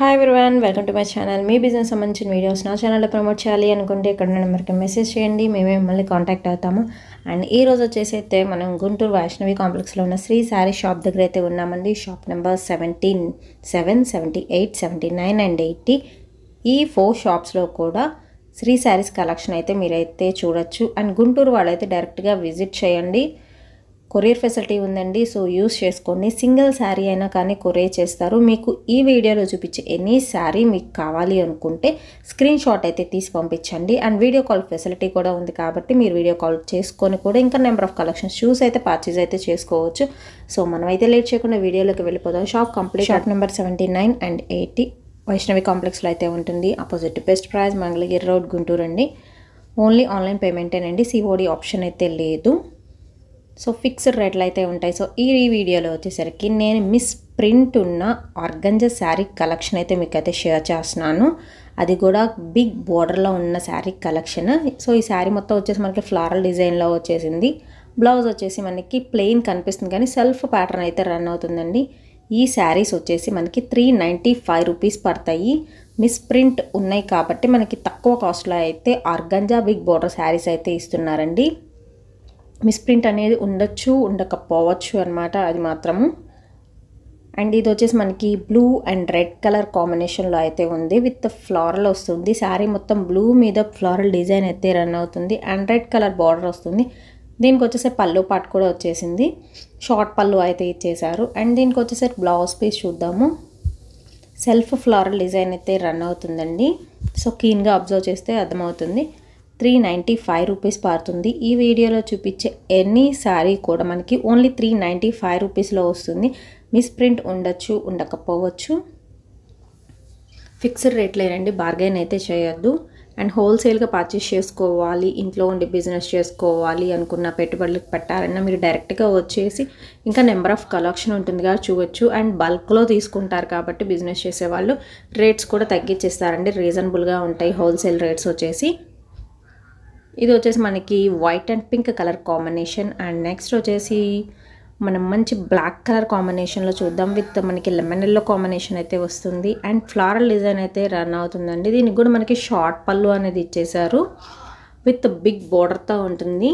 hi one welcome to my channel మీ business సంబంధించిన videos నా ఛానల్లో ప్రమోట్ చేయాలి అనుకుంటే ఇక్కడ ఉన్న నెంబర్కి మెసేజ్ చేయండి మేమే మిమ్మల్ని కాంటాక్ట్ అవుతాము అండ్ ఈ రోజు వచ్చేసి అయితే మనం గుంటూరు వైష్ణవి కాంప్లెక్స్లో ఉన్న శ్రీ శారీ షాప్ దగ్గర అయితే ఉన్నామండి shop number seventeen seven seventy eight seventy nine and eighty ఈ ఫోర్ షాప్స్లో కూడా శ్రీ శారీస్ కలెక్షన్ అయితే మీరైతే చూడొచ్చు అండ్ గుంటూరు వాళ్ళైతే డైరెక్ట్గా విజిట్ చేయండి కొరియర్ ఫెసిలిటీ ఉందండి సో యూస్ చేసుకోండి సింగిల్ శారీ అయినా కానీ కొరియర్ చేస్తారు మీకు ఈ వీడియోలో చూపించే ఎనీ శారీ మీకు కావాలి అనుకుంటే స్క్రీన్ షాట్ అయితే తీసి పంపించండి అండ్ వీడియో కాల్ ఫెసిలిటీ కూడా ఉంది కాబట్టి మీరు వీడియో కాల్ చేసుకొని కూడా ఇంకా నెంబర్ ఆఫ్ కలెక్షన్స్ షూస్ అయితే పర్చేజ్ అయితే చేసుకోవచ్చు సో మనం అయితే లేట్ చేయకుండా వీడియోలోకి వెళ్ళిపోదాం shop complete shop number seventy nine and eighty Vaishnavi కాంప్లెక్స్లో అయితే ఉంటుంది opposite best prize Mangalagiri road Guntur అండి ఓన్లీ ఆన్లైన్ పేమెంటేనండి సిఓడి ఆప్షన్ అయితే లేదు సో ఫిక్స్డ్ రేట్లు అయితే ఉంటాయి సో ఈ వీడియోలో వచ్చేసరికి నేను మిస్ ప్రింట్ ఉన్న ఆర్గంజా శారీ కలెక్షన్ అయితే మీకు అయితే షేర్ చేస్తున్నాను అది కూడా బిగ్ బోర్డర్లో ఉన్న శారీ కలెక్షన్ సో ఈ శారీ మొత్తం వచ్చేసి మనకి ఫ్లారల్ డిజైన్లో వచ్చేసింది బ్లౌజ్ వచ్చేసి మనకి ప్లెయిన్ కనిపిస్తుంది కానీ సెల్ఫ్ ప్యాటర్న్ అయితే రన్ అవుతుందండి ఈ శారీస్ వచ్చేసి మనకి త్రీ నైంటీ ఫైవ్ రూపీస్ పడతాయి మిస్ ప్రింట్ ఉన్నాయి కాబట్టి మనకి తక్కువ కాస్ట్లో అయితే ఆర్గంజా బిగ్ బోర్డర్ శారీస్ అయితే ఇస్తున్నారండి మిస్ప్రింట్ అనేది ఉండొచ్చు ఉండకపోవచ్చు అనమాట అది మాత్రము అండ్ ఇది వచ్చేసి మనకి బ్లూ అండ్ రెడ్ కలర్ కాంబినేషన్లో అయితే ఉంది విత్ ఫ్లారల్ వస్తుంది శారీ మొత్తం బ్లూ మీద ఫ్లారల్ డిజైన్ అయితే రన్ అవుతుంది అండ్ రెడ్ కలర్ బార్డర్ వస్తుంది దీనికి వచ్చేసరి పళ్ళు పాటు కూడా వచ్చేసింది షార్ట్ పళ్ళు అయితే ఇచ్చేసారు అండ్ దీనికి వచ్చేసరి బ్లౌజ్ పీస్ చూద్దాము సెల్ఫ్ ఫ్లారల్ డిజైన్ అయితే రన్ అవుతుందండి సో క్లీన్గా అబ్జర్వ్ చేస్తే అర్థమవుతుంది త్రీ నైంటీ ఫైవ్ రూపీస్ పడుతుంది ఈ వీడియోలో చూపించే ఎనీ శారీ కూడా మనకి ఓన్లీ త్రీ నైంటీ ఫైవ్ రూపీస్లో వస్తుంది మిస్ ప్రింట్ ఉండొచ్చు ఉండకపోవచ్చు ఫిక్స్డ్ రేట్లేనండి బార్గెన్ అయితే చేయొద్దు అండ్ హోల్సేల్గా పర్చేస్ చేసుకోవాలి ఇంట్లో ఉండి బిజినెస్ చేసుకోవాలి అనుకున్న పెట్టుబడులకు పెట్టాలన్నా మీరు డైరెక్ట్గా వచ్చేసి ఇంకా నెంబర్ ఆఫ్ కలెక్షన్ ఉంటుందిగా చూడొచ్చు అండ్ బల్క్లో తీసుకుంటారు కాబట్టి బిజినెస్ చేసేవాళ్ళు రేట్స్ కూడా తగ్గించేస్తారండి రీజనబుల్గా ఉంటాయి హోల్సేల్ రేట్స్ వచ్చేసి ఇది వచ్చేసి మనకి white and pink colour combination and next వచ్చేసి మనం మంచి బ్లాక్ కలర్ కాంబినేషన్లో చూద్దాం విత్ మనకి లెమన్ ఎల్లో కాంబినేషన్ అయితే వస్తుంది అండ్ ఫ్లారల్ డిజైన్ అయితే రన్ అవుతుందండి దీనికి కూడా మనకి షార్ట్ పళ్ళు అనేది ఇచ్చేసారు విత్ బిగ్ బోర్డర్తో ఉంటుంది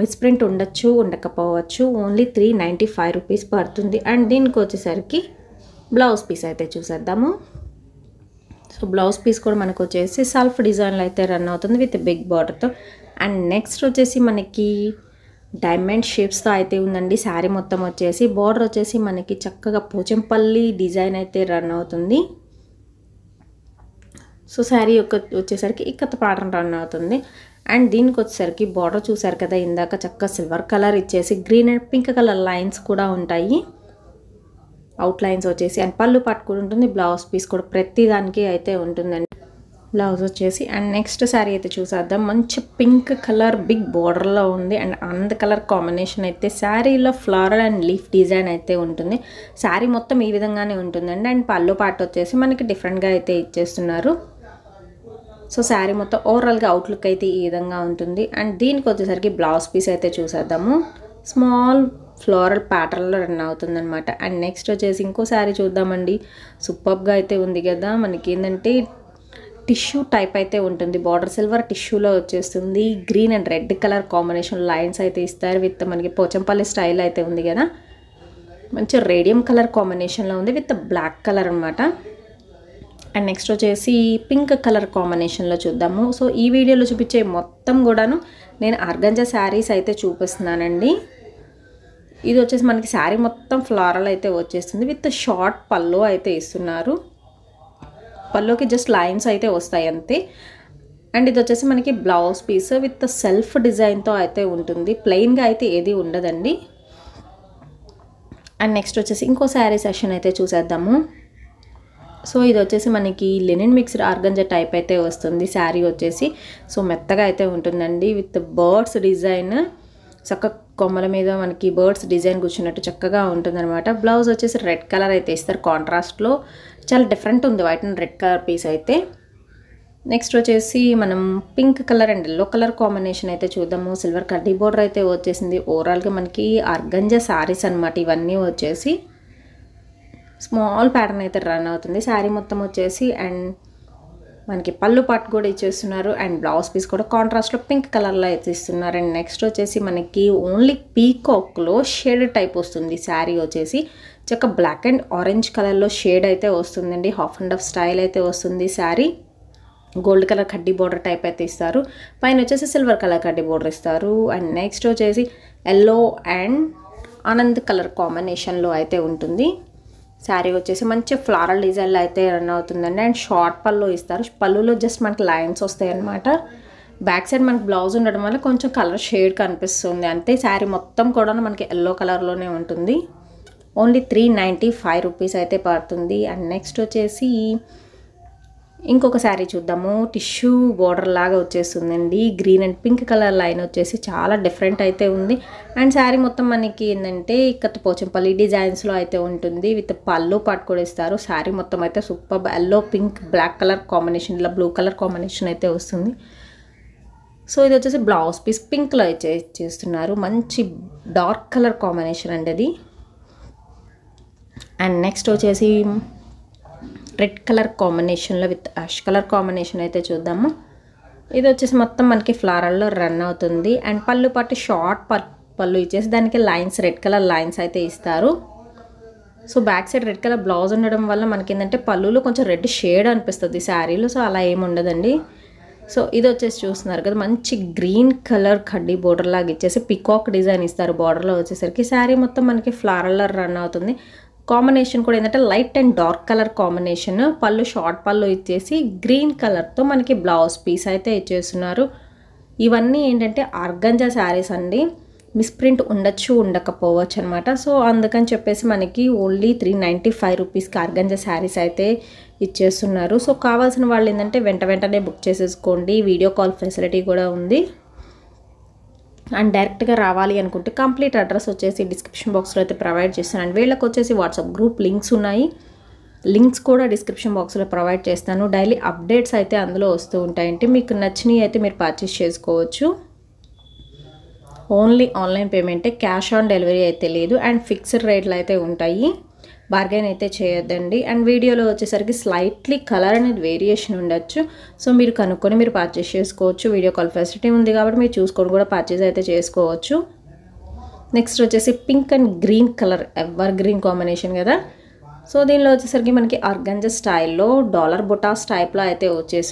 మిస్ప్రింట్ ఉండొచ్చు ఉండకపోవచ్చు only three ninety five rupees పడుతుంది అండ్ దీనికి వచ్చేసరికి బ్లౌజ్ పీస్ అయితే చూసేద్దాము సో బ్లౌజ్ పీస్ కూడా మనకు వచ్చేసి సెల్ఫ్ డిజైన్లో అయితే రన్ అవుతుంది విత్ బిగ్ బార్డర్తో అండ్ నెక్స్ట్ వచ్చేసి మనకి డైమండ్ షేప్స్తో అయితే ఉందండి శారీ మొత్తం వచ్చేసి బార్డర్ వచ్చేసి మనకి చక్కగా పోచంపల్లి డిజైన్ అయితే రన్ అవుతుంది సో శారీ యొక్క వచ్చేసరికి ఇక్కత ప్యాటర్న్ రన్ అవుతుంది అండ్ దీనికి వచ్చేసరికి బార్డర్ చూసారు కదా ఇందాక చక్కగా సిల్వర్ కలర్ ఇచ్చేసి green and pink colour lines కూడా ఉంటాయి అవుట్లైన్స్ వచ్చేసి అండ్ పళ్ళు పట్టుకుని ఉంటుంది బ్లౌజ్ పీస్ కూడా ప్రతి దానికి అయితే ఉంటుందండి బ్లౌజ్ వచ్చేసి అండ్ నెక్స్ట్ శారీ అయితే చూసేద్దాం మంచి పింక్ కలర్ బిగ్ బార్డర్లో ఉంది అండ్ అంద కలర్ కాంబినేషన్ అయితే శారీలో ఫ్లవర్ అండ్ లీఫ్ డిజైన్ అయితే ఉంటుంది శారీ మొత్తం ఈ విధంగానే ఉంటుందండి అండ్ పళ్ళు పాట వచ్చేసి మనకి డిఫరెంట్గా అయితే ఇచ్చేస్తున్నారు సో శారీ మొత్తం ఓవరాల్గా అవుట్లుక్ అయితే ఈ విధంగా ఉంటుంది అండ్ దీనికి వచ్చేసరికి బ్లౌజ్ పీస్ అయితే చూసేద్దాము స్మాల్ ఫ్లోరల్ ప్యాటర్న్లో రన్ అవుతుందనమాట అండ్ నెక్స్ట్ వచ్చేసి ఇంకో శారీ చూద్దామండి సూపర్గా అయితే ఉంది కదా మనకి ఏంటంటే టిష్యూ టైప్ అయితే ఉంటుంది బార్డర్ సిల్వర్ టిష్యూలో వచ్చేస్తుంది green and red colour combination lines అయితే ఇస్తారు విత్ మనకి పోచంపల్లి స్టైల్ అయితే ఉంది కదా మంచి రేడియం కలర్ కాంబినేషన్లో ఉంది విత్ బ్లాక్ కలర్ అనమాట అండ్ నెక్స్ట్ వచ్చేసి పింక్ కలర్ కాంబినేషన్లో చూద్దాము సో ఈ వీడియోలో చూపించే మొత్తం కూడాను నేను అర్గంజ శారీస్ అయితే చూపిస్తున్నానండి ఇది వచ్చేసి మనకి శారీ మొత్తం ఫ్లారల్ అయితే వచ్చేస్తుంది విత్ షార్ట్ పల్లో అయితే ఇస్తున్నారు పల్లోకి జస్ట్ లైన్స్ అయితే వస్తాయి అంతే అండ్ ఇది వచ్చేసి మనకి బ్లౌజ్ పీస్ విత్ సెల్ఫ్ డిజైన్తో అయితే ఉంటుంది ప్లెయిన్గా అయితే ఏది ఉండదండి అండ్ నెక్స్ట్ వచ్చేసి ఇంకో శారీ సెషన్ అయితే చూసేద్దాము సో ఇది వచ్చేసి మనకి లెనిన్ మిక్స్డ్ ఆర్గంజ టైప్ అయితే వస్తుంది శారీ వచ్చేసి సో మెత్తగా అయితే ఉంటుందండి విత్ బర్డ్స్ డిజైన్ చక్కగా కొమ్మల మీద మనకి బర్డ్స్ డిజైన్ కూర్చున్నట్టు చక్కగా ఉంటుందన్నమాట బ్లౌజ్ వచ్చేసి రెడ్ కలర్ అయితే ఇస్తారు కాంట్రాస్ట్లో చాలా డిఫరెంట్ ఉంది white and red colour piece అయితే నెక్స్ట్ వచ్చేసి మనం pink colour and yellow colour combination అయితే చూద్దాము సిల్వర్ కడ్డీ బోర్డర్ అయితే వచ్చేసింది ఓవరాల్గా మనకి అర్గంజ శారీస్ అనమాట ఇవన్నీ వచ్చేసి స్మాల్ ప్యాటర్న్ అయితే రన్ అవుతుంది శారీ మొత్తం వచ్చేసి అండ్ మనకి పళ్ళు పాటు కూడా ఇచ్చేస్తున్నారు అండ్ బ్లౌజ్ పీస్ కూడా కాంట్రాస్ట్లో పింక్ కలర్లో అయితే ఇస్తున్నారు అండ్ నెక్స్ట్ వచ్చేసి మనకి ఓన్లీ పీకాక్లో షేడ్ టైప్ వస్తుంది శారీ వచ్చేసి చక్క బ్లాక్ అండ్ ఆరెంజ్ కలర్లో షేడ్ అయితే వస్తుందండి హాఫ్ అండ్ హాఫ్ స్టైల్ అయితే వస్తుంది శారీ గోల్డ్ కలర్ కడ్డీ బోర్డర్ టైప్ అయితే ఇస్తారు పైన వచ్చేసి సిల్వర్ కలర్ కడ్డీ బోర్డర్ ఇస్తారు అండ్ నెక్స్ట్ వచ్చేసి ఎల్లో అండ్ ఆనంద్ కలర్ కాంబినేషన్లో అయితే ఉంటుంది శారీ వచ్చేసి మంచి ఫ్లారల్ డిజైన్లో అయితే రన్ అవుతుందండి అండ్ షార్ట్ పళ్ళు ఇస్తారు పళ్ళులో జస్ట్ మనకి లైన్స్ వస్తాయి అనమాట బ్యాక్ సైడ్ మనకి బ్లౌజ్ ఉండడం వల్ల కొంచెం కలర్ షేడ్ కనిపిస్తుంది అంతే శారీ మొత్తం కూడా మనకి ఎల్లో కలర్లోనే ఉంటుంది only three ninety five rupees అయితే పడుతుంది అండ్ నెక్స్ట్ వచ్చేసి ఇంకొక శారీ చూద్దాము టిష్యూ బోర్డర్ లాగా వచ్చేస్తుందండి green and pink colour line వచ్చేసి చాలా డిఫరెంట్ అయితే ఉంది అండ్ శారీ మొత్తం మనకి ఏంటంటే ఇక్కడ పోచంపల్లి డిజైన్స్లో అయితే ఉంటుంది విత్ పళ్ళు పాటు కూడా ఇస్తారు శారీ మొత్తం అయితే super yellow pink black colour combination ఇలా బ్లూ కలర్ కాంబినేషన్ అయితే వస్తుంది సో ఇది వచ్చేసి బ్లౌజ్ పీస్ పింక్లో అయితే చేస్తున్నారు మంచి డార్క్ కలర్ కాంబినేషన్ అండి అది అండ్ నెక్స్ట్ వచ్చేసి రెడ్ కలర్ కాంబినేషన్లో విత్ యాష్ కలర్ కాంబినేషన్ అయితే చూద్దాము ఇది వచ్చేసి మొత్తం మనకి ఫ్లారల్లో రన్ అవుతుంది అండ్ పళ్ళు పాటు షార్ట్ పళ్ళు ఇచ్చేసి దానికి లైన్స్ రెడ్ కలర్ లైన్స్ అయితే ఇస్తారు so back side red colour blouse ఉండడం వల్ల మనకి ఏంటంటే పళ్ళులో కొంచెం రెడ్ షేడ్ అనిపిస్తుంది శారీలో సో అలా ఏమి ఉండదండి సో ఇది వచ్చేసి చూస్తున్నారు కదా మంచి గ్రీన్ కలర్ కడ్డీ బోర్డర్ లాగా ఇచ్చేసి పికాక్ డిజైన్ ఇస్తారు బార్డర్లో వచ్చేసరికి శారీ మొత్తం మనకి ఫ్లారల్లో రన్ అవుతుంది కాంబినేషన్ కూడా ఏంటంటే light and dark colour combination పళ్ళు షార్ట్ పళ్ళు ఇచ్చేసి గ్రీన్ కలర్తో మనకి బ్లౌజ్ పీస్ అయితే ఇచ్చేస్తున్నారు ఇవన్నీ ఏంటంటే ఆర్గంజా శారీస్ అండి మిస్ప్రింట్ ఉండొచ్చు ఉండకపోవచ్చు అనమాట సో అందుకని చెప్పేసి మనకి ఓన్లీ త్రీ నైంటీ ఫైవ్ రూపీస్కి ఆర్గంజా శారీస్ అయితే ఇచ్చేస్తున్నారు సో కావాల్సిన వాళ్ళు ఏంటంటే వెంట వెంటనే బుక్ చేసేసుకోండి వీడియో కాల్ ఫెసిలిటీ కూడా ఉంది అండ్ డైరెక్ట్గా రావాలి అనుకుంటే కంప్లీట్ అడ్రస్ వచ్చేసి డిస్క్రిప్షన్ బాక్స్లో అయితే ప్రొవైడ్ చేస్తాను అండ్ వీళ్ళకి వచ్చేసి వాట్సాప్ గ్రూప్ లింక్స్ ఉన్నాయి లింక్స్ కూడా డిస్క్రిప్షన్ బాక్స్లో ప్రొవైడ్ చేస్తాను డైలీ అప్డేట్స్ అయితే అందులో వస్తూ ఉంటాయంటే మీకు నచ్చినవి అయితే మీరు పర్చేస్ చేసుకోవచ్చు ఓన్లీ ఆన్లైన్ పేమెంటే క్యాష్ ఆన్ డెలివరీ అయితే లేదు అండ్ ఫిక్స్డ్ రేట్లు అయితే ఉంటాయి బార్గెన్ అయితే చేయొద్దండి అండ్ వీడియోలో వచ్చేసరికి స్లైట్లీ కలర్ అనేది వేరియేషన్ ఉండొచ్చు సో మీరు కనుక్కొని మీరు పర్చేస్ చేసుకోవచ్చు వీడియో కాల్ ఫెసిలిటీ ఉంది కాబట్టి మీరు చూసుకొని కూడా పర్చేస్ అయితే చేసుకోవచ్చు నెక్స్ట్ వచ్చేసి pink and green colour ever green combination కదా సో దీనిలో వచ్చేసరికి మనకి అర్గంజ స్టైల్లో డాలర్ బొటాస్ టైప్లో అయితే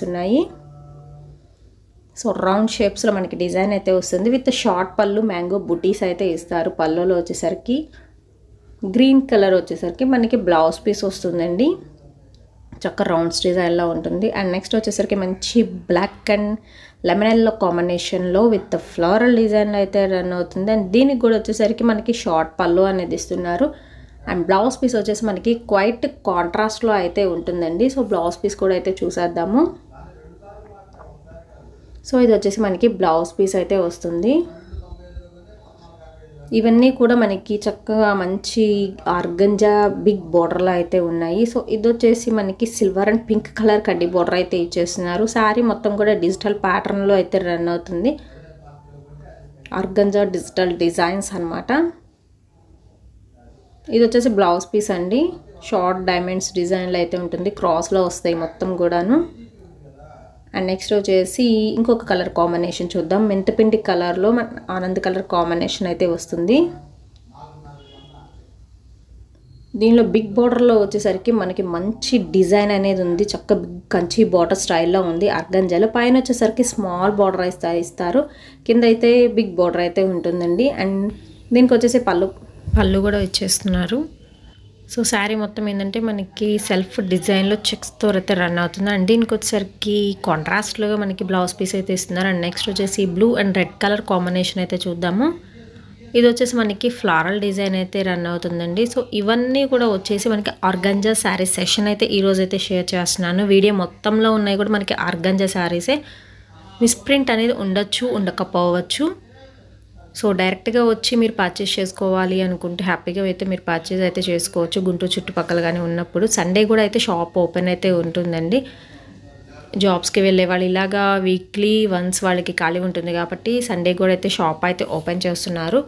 ఉన్నాయి సో రౌండ్ షేప్స్లో మనకి డిజైన్ అయితే వస్తుంది విత్ షార్ట్ పళ్ళు మ్యాంగో బుటీస్ అయితే ఇస్తారు పళ్ళులో వచ్చేసరికి గ్రీన్ కలర్ వచ్చేసరికి మనకి బ్లౌజ్ పీస్ వస్తుందండి చక్క రౌండ్స్ డిజైన్లో ఉంటుంది అండ్ నెక్స్ట్ వచ్చేసరికి మంచి బ్లాక్ అండ్ లెమన్ ఎల్లో కాంబినేషన్లో విత్ ఫ్లోరల్ డిజైన్ అయితే రన్ అవుతుంది అండ్ దీనికి కూడా వచ్చేసరికి మనకి షార్ట్ పళ్ళు అనేది ఇస్తున్నారు అండ్ బ్లౌజ్ పీస్ వచ్చేసి మనకి క్వైట్ కాంట్రాస్ట్లో అయితే ఉంటుందండి సో బ్లౌజ్ పీస్ కూడా అయితే చూసేద్దాము సో ఇది వచ్చేసి మనకి బ్లౌజ్ పీస్ అయితే వస్తుంది ఇవన్నీ కూడా మనకి చక్కగా మంచి ఆర్గంజా బిగ్ బార్డర్లో అయితే ఉన్నాయి సో ఇది వచ్చేసి మనకి సిల్వర్ అండ్ పింక్ కలర్ కడ్డీ బార్డర్ అయితే ఇచ్చేస్తున్నారు శారీ మొత్తం కూడా డిజిటల్ ప్యాటర్న్లో అయితే రన్ అవుతుంది ఆర్గంజా డిజిటల్ డిజైన్స్ అనమాట ఇది వచ్చేసి బ్లౌజ్ పీస్ అండి షార్ట్ డైమండ్స్ డిజైన్లు అయితే ఉంటుంది క్రాస్లో వస్తాయి మొత్తం కూడాను అండ్ నెక్స్ట్ వచ్చేసి ఇంకొక కలర్ కాంబినేషన్ చూద్దాం మెంతపిండి కలర్లో మన ఆనంద్ కలర్ కాంబినేషన్ అయితే వస్తుంది దీనిలో బిగ్ బార్డర్లో వచ్చేసరికి మనకి మంచి డిజైన్ అనేది ఉంది చక్క కంచి బార్డర్ స్టైల్లో ఉంది అర్గంజాలో పైన వచ్చేసరికి స్మాల్ బార్డర్ అయితే ఇస్తారు కింద అయితే బిగ్ బార్డర్ అయితే ఉంటుందండి అండ్ దీనికి వచ్చేసి పళ్ళు పళ్ళు కూడా ఇచ్చేస్తున్నారు సో శారీ మొత్తం ఏంటంటే మనకి సెల్ఫ్ డిజైన్లో చెక్స్తో అయితే రన్ అవుతుంది అండ్ దీనికి వచ్చేసరికి కాంట్రాస్ట్లుగా మనకి బ్లౌజ్ పీస్ అయితే ఇస్తున్నారు అండ్ నెక్స్ట్ వచ్చేసి blue and red colour combination అయితే చూద్దాము ఇది వచ్చేసి మనకి ఫ్లారల్ డిజైన్ అయితే రన్ అవుతుందండి సో ఇవన్నీ కూడా వచ్చేసి మనకి ఆర్గంజా శారీస్ సెషన్ అయితే ఈరోజు అయితే షేర్ చేస్తున్నాను వీడియో మొత్తంలో ఉన్నాయి కూడా మనకి ఆర్గంజా శారీసే మిస్ప్రింట్ అనేది ఉండొచ్చు ఉండకపోవచ్చు సో డైరెక్ట్గా వచ్చి మీరు పర్చేస్ చేసుకోవాలి అనుకుంటే హ్యాపీగా అయితే మీరు పర్చేస్ అయితే చేసుకోవచ్చు గుంటూరు చుట్టుపక్కల కానీ ఉన్నప్పుడు సండే కూడా అయితే షాప్ ఓపెన్ అయితే ఉంటుందండి జాబ్స్కి వెళ్ళే వాళ్ళు ఇలాగా వీక్లీ వన్స్ వాళ్ళకి ఖాళీ ఉంటుంది కాబట్టి సండే కూడా అయితే షాప్ అయితే ఓపెన్ చేస్తున్నారు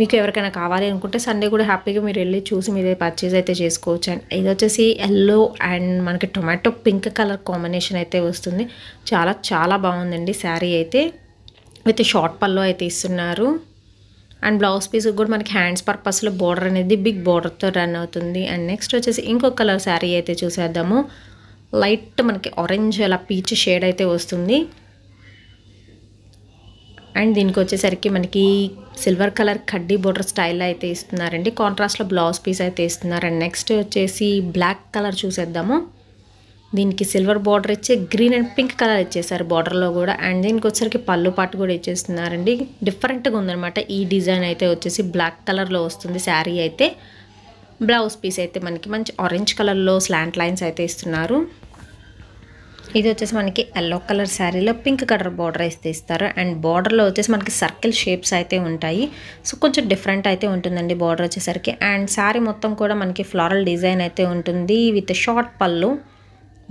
మీకు ఎవరికైనా కావాలి అనుకుంటే సండే కూడా హ్యాపీగా మీరు వెళ్ళి చూసి మీరు పర్చేజ్ అయితే చేసుకోవచ్చు అండ్ ఇది వచ్చేసి ఎల్లో అండ్ మనకి టొమాటో పింక్ కలర్ కాంబినేషన్ అయితే వస్తుంది చాలా చాలా బాగుందండి శారీ అయితే విత్ షార్ట్ పల్లో అయితే ఇస్తున్నారు అండ్ బ్లౌజ్ పీస్ కూడా మనకి హ్యాండ్స్ పర్పస్లో బోర్డర్ అనేది బిగ్ బోర్డర్తో రన్ అవుతుంది అండ్ నెక్స్ట్ వచ్చేసి ఇంకొక కలర్ శారీ అయితే చూసేద్దాము లైట్ మనకి ఆరెంజ్ అలా పీచ్ షేడ్ అయితే వస్తుంది అండ్ దీనికి వచ్చేసరికి మనకి సిల్వర్ కలర్ కడ్డీ బోర్డర్ స్టైల్ అయితే ఇస్తున్నారండి కాంట్రాస్ట్లో బ్లౌజ్ పీస్ అయితే ఇస్తున్నారు అండ్ నెక్స్ట్ వచ్చేసి బ్లాక్ కలర్ చూసేద్దాము దీనికి సిల్వర్ బార్డర్ ఇచ్చి గ్రీన్ అండ్ పింక్ కలర్ ఇచ్చేసారు బార్డర్లో కూడా అండ్ దీనికి వచ్చరికి పళ్ళు పాటు కూడా ఇచ్చేస్తున్నారండి డిఫరెంట్గా ఉందనమాట ఈ డిజైన్ అయితే వచ్చేసి బ్లాక్ కలర్లో వస్తుంది శారీ అయితే బ్లౌజ్ పీస్ అయితే మనకి మంచి ఆరెంజ్ కలర్లో స్లాంట్ లైన్స్ అయితే ఇస్తున్నారు ఇది వచ్చేసి మనకి ఎల్లో కలర్ శారీలో పింక్ కలర్ బార్డర్ అయితే ఇస్తారు అండ్ బార్డర్లో వచ్చేసి మనకి సర్కిల్ షేప్స్ అయితే ఉంటాయి సో కొంచెం డిఫరెంట్ అయితే ఉంటుందండి బార్డర్ వచ్చేసరికి అండ్ శారీ మొత్తం కూడా మనకి ఫ్లారల్ డిజైన్ అయితే ఉంటుంది విత్ షార్ట్ పళ్ళు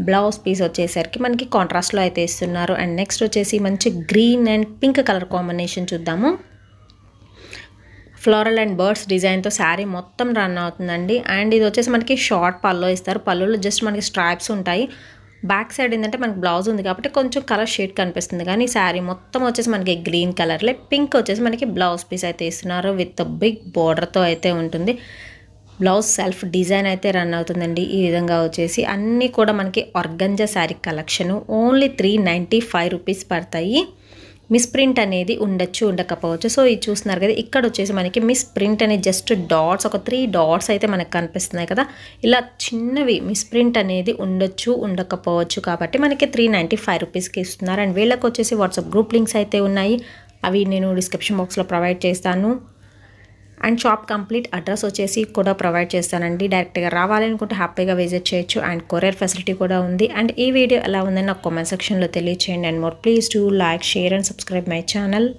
బ్లౌజ్ పీస్ వచ్చేసరికి మనకి కాంట్రాస్ట్లో అయితే ఇస్తున్నారు అండ్ నెక్స్ట్ వచ్చేసి మంచి green and pink colour combination చూద్దాము ఫ్లోరల్ అండ్ బర్డ్స్ డిజైన్తో శారీ మొత్తం రన్ అవుతుందండి అండ్ ఇది వచ్చేసి మనకి షార్ట్ పళ్ళు ఇస్తారు పళ్ళులో జస్ట్ మనకి స్ట్రాప్స్ ఉంటాయి బ్యాక్ సైడ్ ఏంటంటే మనకి బ్లౌజ్ ఉంది కాబట్టి కొంచెం కలర్ షేడ్ కనిపిస్తుంది కానీ శారీ మొత్తం వచ్చేసి మనకి గ్రీన్ కలర్లే పింక్ వచ్చేసి మనకి బ్లౌజ్ పీస్ అయితే ఇస్తున్నారు విత్ బిగ్ బోర్డర్తో అయితే ఉంటుంది బ్లౌజ్ సెల్ఫ్ డిజైన్ అయితే రన్ అవుతుందండి ఈ విధంగా వచ్చేసి అన్నీ కూడా మనకి organza saree collection only three ninety five rupees పడతాయి మిస్ ప్రింట్ అనేది ఉండొచ్చు ఉండకపోవచ్చు సో ఇది చూస్తున్నారు కదా ఇక్కడ వచ్చేసి మనకి మిస్ ప్రింట్ అనేది జస్ట్ డాట్స్ ఒక త్రీ డాట్స్ అయితే మనకు కనిపిస్తున్నాయి కదా ఇలా చిన్నవి మిస్ ప్రింట్ అనేది ఉండొచ్చు ఉండకపోవచ్చు కాబట్టి మనకి త్రీ నైంటీ ఫైవ్ రూపీస్కి ఇస్తున్నారు అండ్ వీళ్ళకి వచ్చేసి వాట్సాప్ గ్రూప్ లింక్స్ అయితే ఉన్నాయి అవి నేను డిస్క్రిప్షన్ బాక్స్లో ప్రొవైడ్ చేస్తాను అండ్ షాప్ కంప్లీట్ అడ్రస్ వచ్చేసి కూడా ప్రొవైడ్ చేస్తానండి డైరెక్ట్గా రావాలనుకుంటే హ్యాపీగా విజిట్ చేయొచ్చు అండ్ కొరియర్ ఫెసిలిటీ కూడా ఉంది అండ్ ఈ వీడియో ఎలా ఉందని నాకు కామెంట్ సెక్షన్లో తెలియచేయండి and more please do like share and subscribe my channel